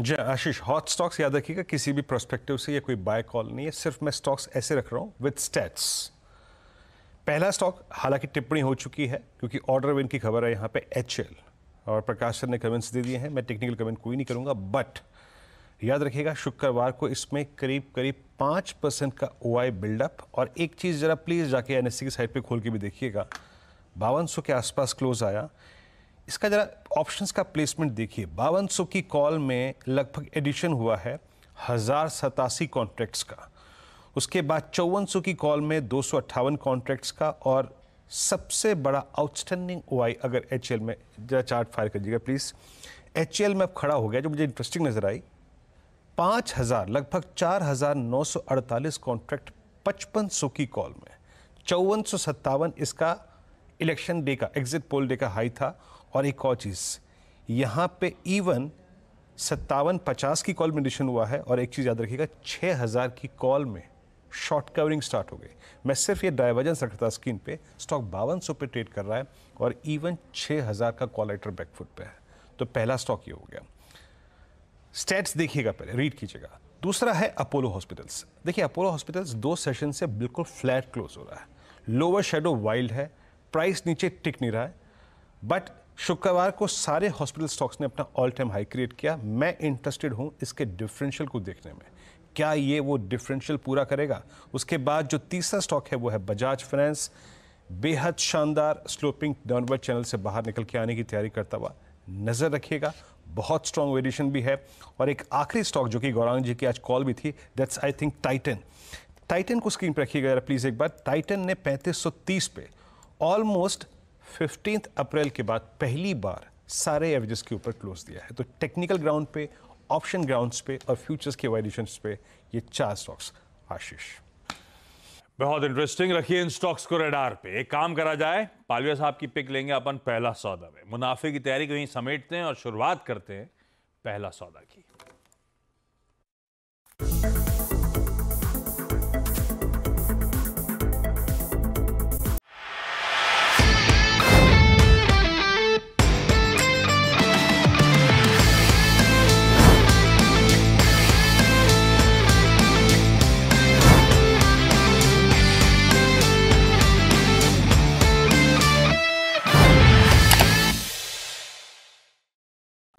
जी आशीष hot stocks याद रखिएगा किसी भी प्रोस्पेक्टिव से या कोई बाय कॉल नहीं है सिर्फ मैं स्टॉक्स ऐसे रख रहा हूँ विद स्टेट्स पहला स्टॉक हालांकि टिप्पणी हो चुकी है क्योंकि ऑर्डर विन की खबर है यहाँ पे एच और प्रकाश सर ने कमेंट्स दे दिए हैं मैं टेक्निकल कमेंट कोई नहीं करूँगा बट याद रखिएगा शुक्रवार को इसमें करीब करीब पाँच परसेंट का ओ बिल्डअप और एक चीज़ ज़रा प्लीज़ जाके एन एस सी की साइड पर खोल के भी देखिएगा बावन सौ के आसपास क्लोज आया इसका जरा ऑप्शंस का प्लेसमेंट देखिए बावन सौ की कॉल में लगभग एडिशन हुआ है हज़ार सतासी कॉन्ट्रैक्ट्स का उसके बाद चौवन सौ की कॉल में दो सौ अट्ठावन कॉन्ट्रैक्ट्स का और सबसे बड़ा आउटस्टैंडिंग ओ अगर एच में जरा चार्ट फायर करिएगा प्लीज़ एच में अब खड़ा हो गया जो मुझे इंटरेस्टिंग नज़र आई पाँच हज़ार लगभग चार हज़ार नौ सौ अड़तालीस कॉन्ट्रैक्ट पचपन सौ की कॉल में चौवन सौ सत्तावन इसका इलेक्शन डे का एग्जिट पोल डे का हाई था और एक और चीज़ यहाँ पे इवन सत्तावन पचास की कॉल में डिशन हुआ है और एक चीज़ याद रखिएगा छः हज़ार की कॉल में शॉर्ट कवरिंग स्टार्ट हो गई मैं सिर्फ ये डाइवर्जेंस रखता था स्क्रीन पे स्टॉक बावन सौ पे ट्रेड कर रहा है और इवन छः हज़ार का कॉल आइटर बैकफुट पे है तो पहला स्टॉक ये हो गया स्टेट्स देखिएगा पहले रीड कीजिएगा दूसरा है अपोलो हॉस्पिटल्स देखिए अपोलो हॉस्पिटल्स दो सेशन से बिल्कुल फ्लैट क्लोज हो रहा है लोअर शेडो वाइल्ड है प्राइस नीचे टिक नहीं रहा है बट शुक्रवार को सारे हॉस्पिटल स्टॉक्स ने अपना ऑल टाइम हाई क्रिएट किया मैं इंटरेस्टेड हूँ इसके डिफरेंशियल को देखने में क्या ये वो डिफरेंशियल पूरा करेगा उसके बाद जो तीसरा स्टॉक है वो है बजाज फाइनेंस बेहद शानदार स्लोपिंग डाउनवर्ड चैनल से बाहर निकल के आने की तैयारी करता हुआ नज़र रखिएगा बहुत स्ट्रॉन्ग वेरिएशन भी है और एक आखिरी स्टॉक जो कि गौरांग जी की आज कॉल भी थी that's I think Titan Titan को स्क्रीन पर रखिएगा प्लीज़ एक बार टाइटन ने पैंतीस पे ऑलमोस्ट फिफ्टीन अप्रैल के बाद पहली बार सारे एवरेजेस के ऊपर क्लोज दिया है तो टेक्निकल ग्राउंड पे ऑप्शन ग्राउंड्स पे और फ्यूचर्स के वायलेशन पे ये चार स्टॉक्स आशीष बहुत इंटरेस्टिंग रखिए इन स्टॉक्स को रेडार पे एक काम करा जाए पालविया साहब की पिक लेंगे अपन पहला सौदा में मुनाफे की तैयारी को यहीं समेटते हैं और शुरुआत करते हैं पहला सौदा की